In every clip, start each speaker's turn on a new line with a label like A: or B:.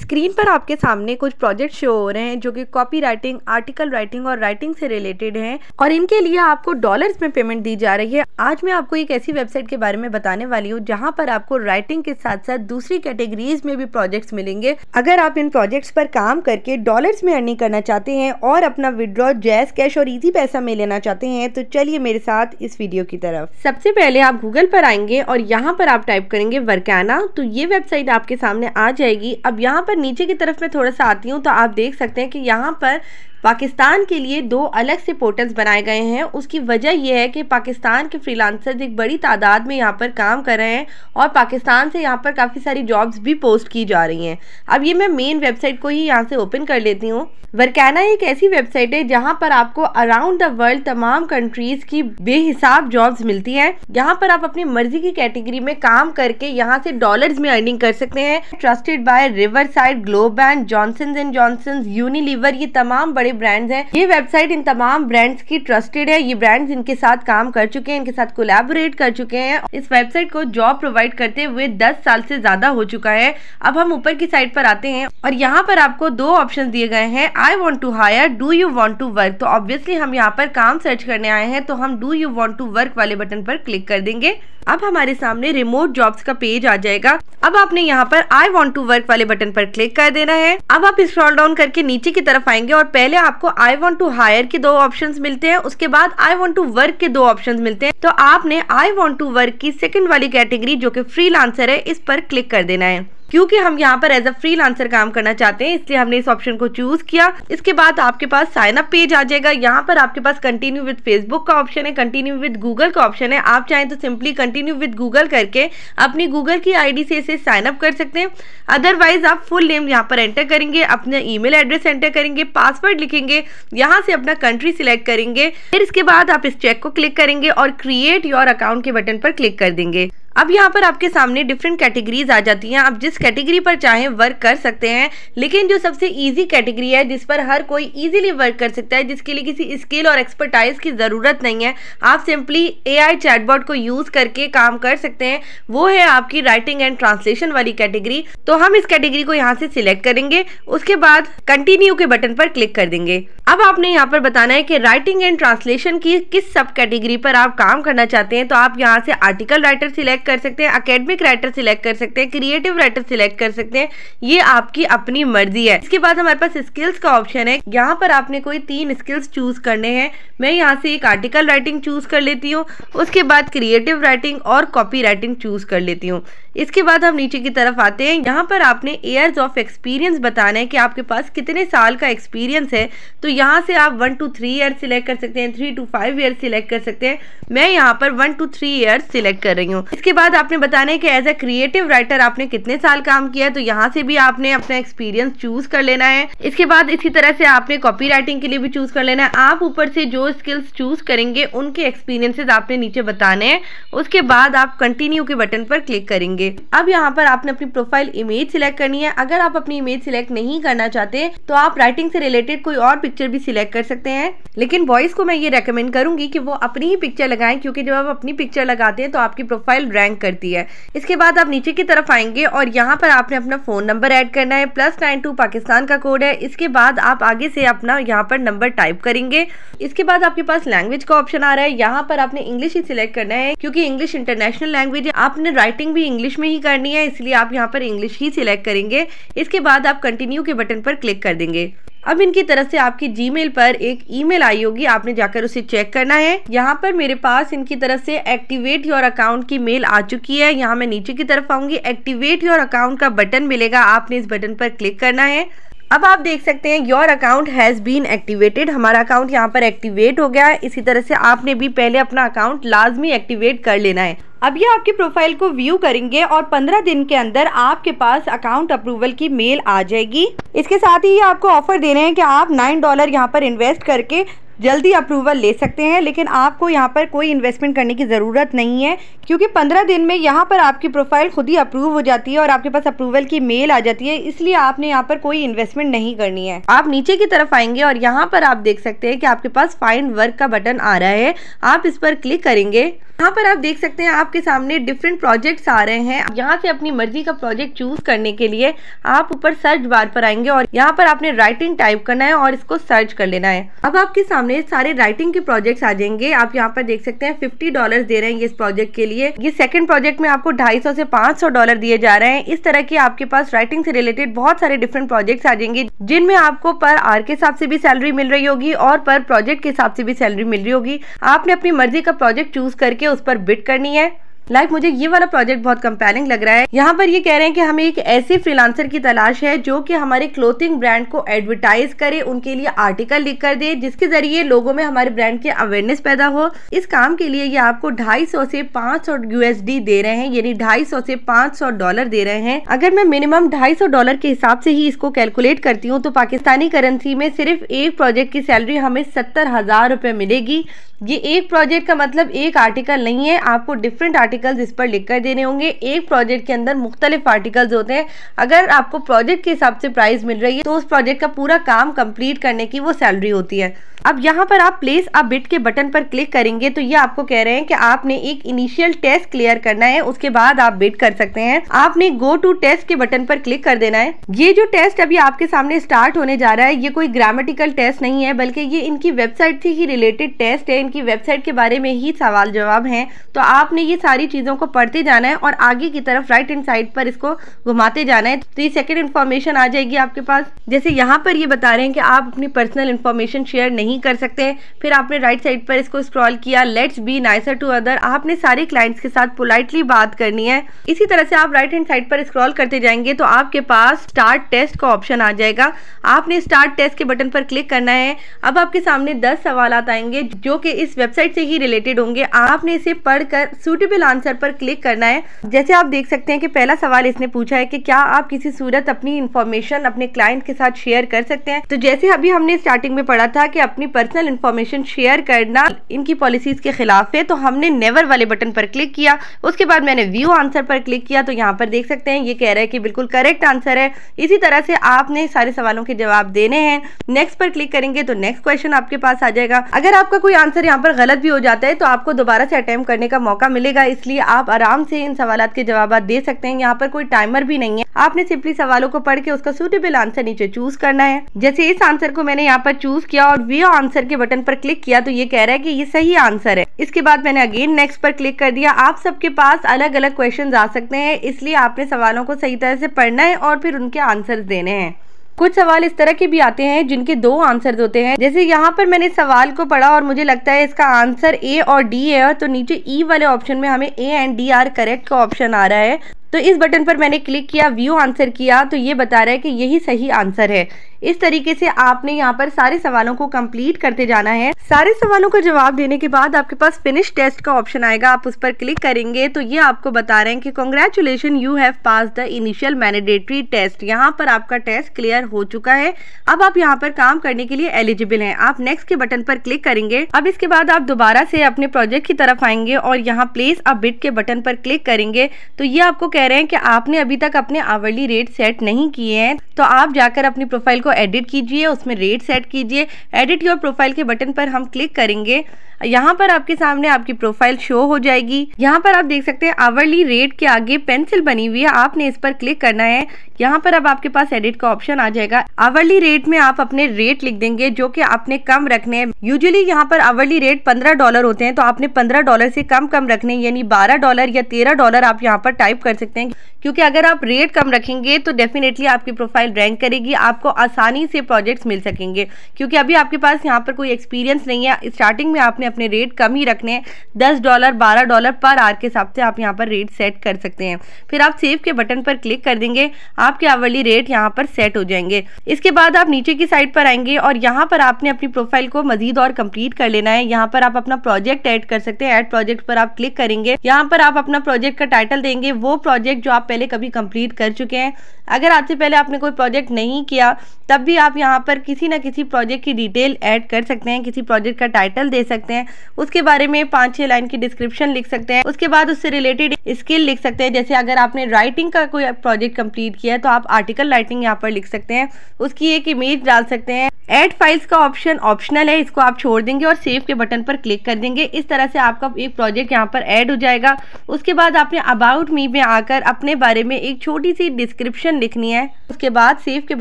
A: screen पर आपके सामने कुछ प्रोजेक्ट शो हो रहे हैं जो कि कॉपी राइटिंग आर्टिकल राइटिंग और राइटिंग से रिलेटेड हैं और इनके लिए आपको डॉलर्स में पेमेंट दी जा रही है आज मैं आपको एक ऐसी वेबसाइट के बारे में बताने वाली हूँ जहाँ पर आपको राइटिंग के साथ साथ दूसरी कैटेगरीज में भी प्रोजेक्ट्स मिलेंगे अगर आप इन प्रोजेक्ट्स पर काम करके डॉलर्स में अर्निंग करना चाहते हैं और अपना विड्रॉ जैस कैश और इजी पैसा में लेना चाहते हैं तो चलिए मेरे साथ इस वीडियो की तरफ सबसे पहले आप गूगल पर आएंगे और यहाँ पर आप टाइप करेंगे वर्काना तो ये वेबसाइट आपके सामने आ जाएगी अब यहाँ पर नीचे की तरफ मैं थोड़ा सा आती हूँ तो आप देख सकते हैं कि यहाँ पर पाकिस्तान के लिए दो अलग से पोर्टल्स बनाए गए हैं उसकी वजह यह है कि पाकिस्तान के फ्रीलांसर्स एक बड़ी तादाद में यहाँ पर काम कर रहे हैं और पाकिस्तान से यहाँ पर काफ़ी सारी जॉब्स भी पोस्ट की जा रही हैं अब ये मैं मेन वेबसाइट को ही यहाँ से ओपन कर लेती हूँ वर्कैना एक ऐसी वेबसाइट है जहाँ पर आपको अराउंड द वर्ल्ड तमाम कंट्रीज की बेहिसाब जॉब्स मिलती हैं यहाँ पर आप अपनी मर्जी की कैटेगरी में काम करके यहाँ से डॉलर्स में अर्निंग कर सकते हैं ट्रस्टेड बाय रिवर साइड ग्लोबैंड जॉनसन एंड जॉनसन यूनिलीवर ये तमाम बड़े ब्रांड्स हैं ये वेबसाइट इन तमाम ब्रांड्स की ट्रस्टेड है ये ब्रांड्स इनके साथ काम कर चुके हैं इनके साथ कोलेबोरेट कर चुके हैं इस वेबसाइट को जॉब प्रोवाइड करते हुए दस साल से ज्यादा हो चुका है अब हम ऊपर की साइड पर आते हैं और यहाँ पर आपको दो ऑप्शन दिए गए हैं I want to hire do you want to work तो ऑब्वियसली हम यहाँ पर काम सर्च करने आए हैं तो हम do you want to work वाले बटन पर क्लिक कर देंगे अब हमारे सामने रिमोट जॉब्स का पेज आ जाएगा अब आपने यहाँ पर आई वॉन्ट टू वर्क वाले बटन पर क्लिक कर देना है अब आप स्क्रॉल डाउन करके नीचे की तरफ आएंगे और पहले पहले आपको आई वॉन्ट टू हायर के दो ऑप्शन मिलते हैं उसके बाद आई वॉन्ट टू वर्क के दो ऑप्शन मिलते हैं तो आपने आई वॉन्ट टू वर्क की सेकेंड वाली कैटेगरी जो कि फ्री है इस पर क्लिक कर देना है क्योंकि हम यहाँ पर एज अ फ्री काम करना चाहते हैं इसलिए हमने इस ऑप्शन को चूज किया इसके बाद आपके पास साइन अप पेज आ जाएगा यहाँ पर आपके पास कंटिन्यू विद फेसबुक का ऑप्शन है कंटिन्यू विद गूगल का ऑप्शन है आप चाहें तो सिंपली कंटिन्यू विद गूगल करके अपनी गूगल की आईडी से इसे साइन अप कर सकते हैं अदरवाइज आप फुल नेम यहाँ पर एंटर करेंगे अपना ईमेल एड्रेस एंटर करेंगे पासवर्ड लिखेंगे यहाँ से अपना कंट्री सिलेक्ट करेंगे फिर इसके बाद आप इस चेक को क्लिक करेंगे और क्रिएट योर अकाउंट के बटन पर क्लिक कर देंगे अब यहाँ पर आपके सामने डिफरेंट कैटेगरीज आ जाती हैं आप जिस कैटेगरी पर चाहें वर्क कर सकते हैं लेकिन जो सबसे ईजी कैटेगरी है जिस पर हर कोई ईजिली वर्क कर सकता है जिसके लिए किसी स्किल और एक्सपर्टाइज की ज़रूरत नहीं है आप सिंपली ए आई चैटबॉट को यूज़ करके काम कर सकते हैं वो है आपकी राइटिंग एंड ट्रांसलेशन वाली कैटेगरी तो हम इस कैटेगरी को यहाँ से सिलेक्ट करेंगे उसके बाद कंटिन्यू के बटन पर क्लिक कर देंगे अब आपने यहाँ पर बताना है कि राइटिंग एंड ट्रांसलेशन की किस सब कैटेगरी पर आप काम करना चाहते हैं तो आप यहाँ से आर्टिकल राइटर सिलेक्ट कर सकते हैं अकेडमिक राइटर सिलेक्ट कर सकते हैं क्रिएटिव राइटर सिलेक्ट कर सकते हैं ये आपकी अपनी मर्जी है इसके बाद हमारे पास स्किल्स का ऑप्शन है यहाँ पर आपने कोई तीन स्किल्स चूज करने हैं मैं यहाँ से एक आर्टिकल राइटिंग चूज कर लेती हूँ उसके बाद क्रिएटिव राइटिंग और कॉपी राइटिंग चूज कर लेती हूँ इसके बाद हम नीचे की तरफ आते हैं यहाँ पर आपने एयर्स ऑफ एक्सपीरियंस बताना है कि आपके पास कितने साल का एक्सपीरियंस है तो यहाँ से आप one to three year select कर सकते हैं three to five year select कर सकते हैं मैं यहाँ पर one to three year select कर रही हूँ इसके बाद आपने बताना है कि एज ए क्रिएटिव राइटर आपने कितने साल काम किया तो यहाँ से भी आपने अपना एक्सपीरियंस चूज कर लेना है इसके बाद इसी तरह से आपने कॉपी राइटिंग के लिए भी चूज कर लेना है आप ऊपर से जो स्किल्स चूज करेंगे उनके एक्सपीरियंसेस आपने नीचे बताने हैं उसके बाद आप कंटिन्यू के बटन पर क्लिक करेंगे अब यहाँ पर आपने अपनी प्रोफाइल इमेज सिलेक्ट करनी है अगर आप अपनी इमेज सिलेक्ट नहीं करना चाहते तो आप राइटिंग से रिलेटेड कोई और पिक्चर भी सिलेक्ट कर सकते हैं लेकिन बॉयज को मैं ये रेकमेंड करूंगी कि वो अपनी ही पिक्चर लगाएं क्योंकि जब आप अपनी पिक्चर लगाते हैं तो आपकी प्रोफाइल रैंक करती है इसके बाद आप नीचे की तरफ आएंगे और यहाँ पर आपने अपना फ़ोन नंबर ऐड करना है प्लस नाइन टू पाकिस्तान का कोड है इसके बाद आप आगे से अपना यहाँ पर नंबर टाइप करेंगे इसके बाद आपके पास लैंग्वेज का ऑप्शन आ रहा है यहाँ पर आपने इंग्लिश ही सिलेक्ट करना है क्योंकि इंग्लिश इंटरनेशनल लैंग्वेज है आपने राइटिंग भी इंग्लिश में ही करनी है इसलिए आप यहाँ पर इंग्लिश ही सिलेक्ट करेंगे इसके बाद आप कंटिन्यू के बटन पर क्लिक कर देंगे अब इनकी तरफ से आपकी जीमेल पर एक ईमेल आई होगी आपने जाकर उसे चेक करना है यहाँ पर मेरे पास इनकी तरफ से एक्टिवेट योर अकाउंट की मेल आ चुकी है यहाँ मैं नीचे की तरफ आऊंगी एक्टिवेट योर अकाउंट का बटन मिलेगा आपने इस बटन पर क्लिक करना है अब आप देख सकते हैं your account has been activated हमारा अकाउंट यहाँ पर एक्टिवेट हो गया है इसी तरह से आपने भी पहले अपना अकाउंट लाजमी एक्टिवेट कर लेना है अब ये आपकी प्रोफाइल को व्यू करेंगे और 15 दिन के अंदर आपके पास अकाउंट अप्रूवल की मेल आ जाएगी इसके साथ ही ये आपको ऑफर दे रहे हैं कि आप 9 डॉलर यहाँ पर इन्वेस्ट करके जल्दी अप्रूवल ले सकते हैं लेकिन आपको यहाँ पर कोई इन्वेस्टमेंट करने की ज़रूरत नहीं है क्योंकि पंद्रह दिन में यहाँ पर आपकी प्रोफाइल खुद ही अप्रूव हो जाती है और आपके पास अप्रूवल की मेल आ जाती है इसलिए आपने यहाँ पर कोई इन्वेस्टमेंट नहीं करनी है आप नीचे की तरफ आएंगे और यहाँ पर आप देख सकते हैं कि आपके पास फाइंड वर्क का बटन आ रहा है आप इस पर क्लिक करेंगे यहाँ पर आप देख सकते हैं आपके सामने डिफरेंट प्रोजेक्ट्स आ रहे हैं यहाँ से अपनी मर्जी का प्रोजेक्ट चूज करने के लिए आप ऊपर सर्च बार पर आएंगे और यहाँ पर आपने राइटिंग टाइप करना है और इसको सर्च कर लेना है अब आपके सामने सामने सारे राइटिंग के प्रोजेक्ट्स आ जाएंगे आप यहाँ पर देख सकते हैं फिफ्टी डॉलर दे रहे हैं इस प्रोजेक्ट के लिए ये सेकंड प्रोजेक्ट में आपको ढाई सौ से पांच सौ डॉलर दिए जा रहे हैं इस तरह की आपके पास राइटिंग से रिलेटेड बहुत सारे डिफरेंट प्रोजेक्ट्स आ जाएंगे जिनमें आपको पर आर के हिसाब से भी सैलरी मिल रही होगी और पर प्रोजेक्ट के हिसाब से भी सैलरी मिल रही होगी आपने अपनी मर्जी का प्रोजेक्ट चूज करके उस पर बिट करनी है लाइक मुझे ये वाला प्रोजेक्ट बहुत कंपेलिंग लग रहा है यहाँ पर ये कह रहे हैं कि हमें एक ऐसे फ्रीलांसर की तलाश है जो कि हमारे क्लोथिंग ब्रांड को एडवर्टाइज करे उनके लिए आर्टिकल लिख कर दे जिसके जरिए लोगों में हमारे ब्रांड के अवेयरनेस पैदा हो इस काम के लिए ये आपको ढाई सौ से पाँच सौ यूएसडी दे रहे हैं यानी ढाई सौ से पाँच सौ डॉलर दे रहे हैं अगर मैं मिनिमम ढाई सौ डॉलर के हिसाब से ही इसको कैलकुलेट करती हूँ तो पाकिस्तानी करेंसी में सिर्फ एक प्रोजेक्ट की सैलरी हमें सत्तर हजार रुपये मिलेगी ये एक प्रोजेक्ट का मतलब एक आर्टिकल नहीं है आपको डिफरेंट आर्टिकल आर्टिकल्स इस पर लिख कर देने होंगे एक प्रोजेक्ट के अंदर मुख्तलिफ आर्टिकल्स होते हैं अगर आपको प्रोजेक्ट के हिसाब से प्राइस मिल रही है तो उस प्रोजेक्ट का पूरा काम कंप्लीट करने की वो सैलरी होती है अब यहाँ पर आप प्लेस आप बिट के बटन पर क्लिक करेंगे तो ये आपको कह रहे हैं कि आपने एक इनिशियल टेस्ट क्लियर करना है उसके बाद आप बिट कर सकते हैं आपने गो टू टेस्ट के बटन पर क्लिक कर देना है ये जो टेस्ट अभी आपके सामने स्टार्ट होने जा रहा है ये कोई ग्रामेटिकल टेस्ट नहीं है बल्कि ये इनकी वेबसाइट से ही रिलेटेड टेस्ट है इनकी वेबसाइट के बारे में ही सवाल जवाब है तो आपने ये सारी सारी चीज़ों को पढ़ते जाना है और आगे की तरफ राइट हैंड साइड पर इसको घुमाते जाना है तो ये सेकेंड इन्फॉर्मेशन आ जाएगी आपके पास जैसे यहाँ पर ये बता रहे हैं कि आप अपनी पर्सनल इन्फॉर्मेशन शेयर नहीं कर सकते फिर आपने राइट साइड पर इसको स्क्रॉल किया let's be nicer to other आपने सारे क्लाइंट्स के साथ पोलाइटली बात करनी है इसी तरह से आप राइट हैंड साइड पर स्क्रॉल करते जाएंगे तो आपके पास स्टार्ट टेस्ट का ऑप्शन आ जाएगा आपने स्टार्ट टेस्ट के बटन पर क्लिक करना है अब आपके सामने दस सवाल आएंगे जो कि इस वेबसाइट से ही रिलेटेड होंगे आपने इसे पढ़कर सूटेबल आंसर पर क्लिक करना है जैसे आप देख सकते हैं कि पहला सवाल इसने पूछा है कि क्या आप किसी सूरत अपनी इन्फॉर्मेशन अपने क्लाइंट के साथ शेयर कर सकते हैं तो जैसे अभी हमने स्टार्टिंग में पढ़ा था कि अपनी पर्सनल इन्फॉर्मेशन शेयर करना इनकी पॉलिसीज के खिलाफ है तो हमने नेवर वाले बटन पर क्लिक किया उसके बाद मैंने व्यू आंसर पर क्लिक किया तो यहाँ पर देख सकते हैं ये कह रहा है कि बिल्कुल करेक्ट आंसर है इसी तरह से आपने सारे सवालों के जवाब देने हैं नेक्स्ट पर क्लिक करेंगे तो नेक्स्ट क्वेश्चन आपके पास आ जाएगा अगर आपका कोई आंसर यहाँ पर गलत भी हो जाता है तो आपको दोबारा से अटैम्प करने का मौका मिलेगा इसलिए इसलिए आप आराम से इन सवाल के जवाब दे सकते हैं यहाँ पर कोई टाइमर भी नहीं है आपने सिंपली सवालों को पढ़ के उसका सूटेबल आंसर नीचे चूज करना है जैसे इस आंसर को मैंने यहाँ पर चूज किया और व्यू आंसर के बटन पर क्लिक किया तो ये कह रहा है की ये सही आंसर है इसके बाद मैंने अगेन नेक्स्ट पर क्लिक कर दिया आप सबके पास अलग अलग क्वेश्चन आ सकते हैं इसलिए आपने सवालों को सही तरह से पढ़ना है और फिर उनके आंसर देने हैं कुछ सवाल इस तरह के भी आते हैं जिनके दो आंसर होते हैं जैसे यहाँ पर मैंने सवाल को पढ़ा और मुझे लगता है इसका आंसर ए और डी है और तो नीचे ई e वाले ऑप्शन में हमें A and D are correct का ऑप्शन आ रहा है तो इस बटन पर मैंने क्लिक किया व्यू आंसर किया तो ये बता रहा है कि यही सही आंसर है इस तरीके से आपने यहाँ पर सारे सवालों को कंप्लीट करते जाना है सारे सवालों का जवाब देने के बाद आपके पास फिनिश टेस्ट का ऑप्शन आएगा आप उस पर क्लिक करेंगे तो ये आपको बता रहे हैं कि congratulation you have pass the initial mandatory test यहाँ पर आपका टेस्ट क्लियर हो चुका है अब आप यहाँ पर काम करने के लिए एलिजिबल है आप नेक्स्ट के बटन पर क्लिक करेंगे अब इसके बाद आप दोबारा से अपने प्रोजेक्ट की तरफ आएंगे और यहाँ प्लेस अब बिट के बटन पर क्लिक करेंगे तो ये आपको कह रहे हैं कि आपने अभी तक अपने आवर्ली रेट सेट नहीं किए हैं तो आप जाकर अपनी प्रोफाइल को एडिट कीजिए उसमें रेट सेट कीजिए एडिट योर प्रोफाइल के बटन पर हम क्लिक करेंगे यहाँ पर आपके सामने आपकी प्रोफाइल शो हो जाएगी यहाँ पर आप देख सकते हैं आवरली रेट के आगे पेंसिल बनी हुई है आपने इस पर क्लिक करना है यहाँ पर अब आपके पास एडिट का ऑप्शन आ जाएगा आवरली रेट में आप अपने रेट लिख देंगे जो कि आपने कम रखने हैं यूजुअली यहाँ पर आवरली रेट पंद्रह डॉलर होते हैं तो आपने पंद्रह डॉलर से कम कम रखने यानी बारह डॉलर या तेरह डॉलर आप यहाँ पर टाइप कर सकते हैं क्योंकि अगर आप रेट कम रखेंगे तो डेफिनेटली आपकी प्रोफाइल रैंक करेगी आपको आसानी से प्रोजेक्ट्स मिल सकेंगे क्योंकि अभी आपके पास यहाँ पर कोई एक्सपीरियंस नहीं है स्टार्टिंग में आपने आपने अपने रेट कम ही रखने हैं दस डॉलर बारह डॉलर पर आर के हिसाब से आप यहाँ पर रेट सेट कर सकते हैं फिर आप सेव के बटन पर क्लिक कर देंगे आपके आवर्ली रेट यहाँ पर सेट हो जाएंगे इसके बाद आप नीचे की साइड पर आएंगे और यहाँ पर आपने अपनी प्रोफाइल को मजीद और कम्प्लीट कर लेना है यहाँ पर आप अपना प्रोजेक्ट एड कर सकते हैं एड प्रोजेक्ट पर आप क्लिक करेंगे यहाँ पर आप अपना प्रोजेक्ट का टाइटल देंगे वो प्रोजेक्ट जो आप पहले कभी कंप्लीट कर चुके हैं अगर आज से पहले आपने कोई प्रोजेक्ट नहीं किया तब भी आप यहाँ पर किसी ना किसी प्रोजेक्ट की डिटेल ऐड कर सकते हैं किसी प्रोजेक्ट का टाइटल दे सकते हैं हैं उसके बारे में पांच छह लाइन की डिस्क्रिप्शन लिख सकते हैं उसके बाद उससे रिलेटेड स्किल लिख सकते हैं जैसे अगर आपने राइटिंग का कोई प्रोजेक्ट कंप्लीट किया है तो आप आर्टिकल राइटिंग यहाँ पर लिख सकते हैं उसकी एक इमेज डाल सकते हैं एड फाइल्स का ऑप्शन ऑप्शनल है इसको आप छोड़ देंगे और सेव के बटन पर क्लिक कर देंगे इस तरह से आपका एक प्रोजेक्ट यहाँ पर ऐड हो जाएगा उसके बाद आपने अबाउट मी में आकर अपने बारे में एक छोटी सी डिस्क्रिप्शन लिखनी है उसके बाद सेव के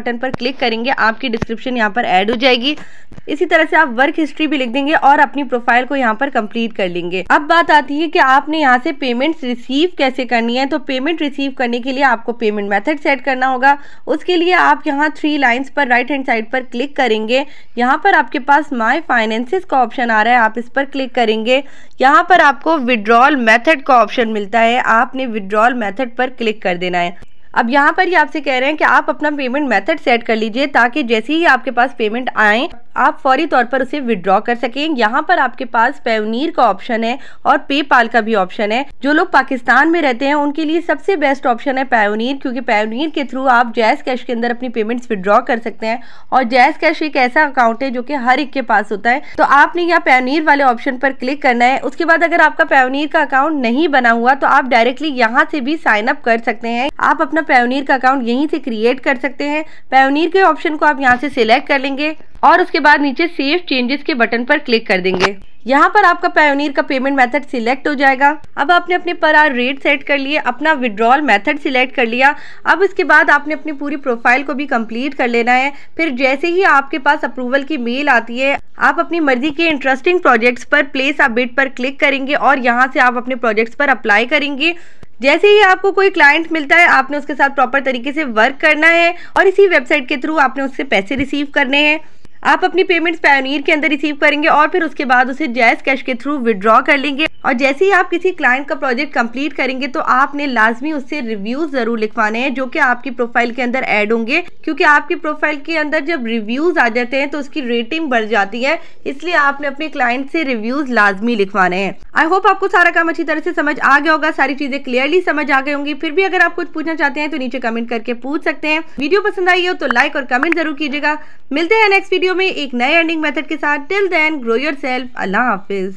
A: बटन पर क्लिक करेंगे आपकी डिस्क्रिप्शन यहाँ पर ऐड हो जाएगी इसी तरह से आप वर्क हिस्ट्री भी लिख देंगे और अपनी प्रोफाइल को यहाँ पर कंप्लीट कर लेंगे अब बात आती है कि आपने यहाँ से पेमेंट रिसीव कैसे करनी है तो पेमेंट रिसीव करने के लिए आपको पेमेंट मेथड सेट करना होगा उसके लिए आप यहाँ थ्री लाइन्स पर राइट हैंड साइड पर क्लिक करेंगे यहाँ पर आपके पास माई फाइनेंसिस का ऑप्शन आ रहा है आप इस पर क्लिक करेंगे यहाँ पर आपको विड्रॉल मैथड का ऑप्शन मिलता है आपने विड्रॉल मेथड पर क्लिक कर देना है अब यहाँ पर ही आपसे कह रहे हैं कि आप अपना पेमेंट मेथड सेट कर लीजिए ताकि जैसे ही आपके पास पेमेंट आए आप फौरी तौर पर उसे विड्रॉ कर सकें यहाँ पर आपके पास पेवनीर का ऑप्शन है और पेपाल का भी ऑप्शन है जो लोग पाकिस्तान में रहते हैं उनके लिए सबसे बेस्ट ऑप्शन है पेवनीर क्योंकि पेवनीर के थ्रू आप जैस कैश के अंदर अपनी पेमेंट्स विड्रॉ कर सकते हैं और जैस कैश एक ऐसा अकाउंट है जो कि हर एक के पास होता है तो आपने यहाँ पेवनीर वाले ऑप्शन पर क्लिक करना है उसके बाद अगर आपका पेवनीर का अकाउंट नहीं बना हुआ तो आप डायरेक्टली यहाँ से भी साइन अप कर सकते हैं आप अपना पेवनीर का अकाउंट यहीं से क्रिएट कर सकते हैं पेवनीर के ऑप्शन को आप यहाँ से सिलेक्ट कर लेंगे और उसके बाद नीचे सेव चेंजेस के बटन पर क्लिक कर देंगे यहाँ पर आपका पायोनियर का पेमेंट मेथड सिलेक्ट हो जाएगा अब आपने अपने पर आर रेट सेट कर लिए अपना विड्रॉल मेथड सिलेक्ट कर लिया अब इसके बाद आपने अपनी पूरी प्रोफाइल को भी कंप्लीट कर लेना है फिर जैसे ही आपके पास अप्रूवल की मेल आती है आप अपनी मर्जी के इंटरेस्टिंग प्रोजेक्ट्स पर प्लेस अपडेट पर क्लिक करेंगे और यहाँ से आप अपने प्रोजेक्ट्स पर अप्लाई करेंगे जैसे ही आपको कोई क्लाइंट मिलता है आपने उसके साथ प्रॉपर तरीके से वर्क करना है और इसी वेबसाइट के थ्रू आपने उससे पैसे रिसीव करने हैं आप अपनी पेमेंट्स पायोनियर के अंदर रिसीव करेंगे और फिर उसके बाद उसे जैस कैश के थ्रू विड्रॉ कर लेंगे और जैसे ही आप किसी क्लाइंट का प्रोजेक्ट कंप्लीट करेंगे तो आपने लाजमी उससे रिव्यूज जरूर लिखवाने हैं जो कि आपकी प्रोफाइल के अंदर ऐड होंगे क्योंकि आपकी प्रोफाइल के अंदर जब रिव्यूज आ जाते हैं तो उसकी रेटिंग बढ़ जाती है इसलिए आपने अपने क्लाइंट से रिव्यूज लाजमी लिखवाने हैं आई होप आपको सारा काम अच्छी तरह से समझ आ गया होगा सारी चीजें क्लियरली समझ आ गई होंगी फिर भी अगर आप कुछ पूछना चाहते हैं तो नीचे कमेंट करके पूछ सकते हैं वीडियो पसंद आई हो तो लाइक और कमेंट जरूर कीजिएगा मिलते हैं नेक्स्ट वीडियो वीडियो में एक नए अर्निंग मेथड के साथ till then grow yourself अल्लाह हाफिज़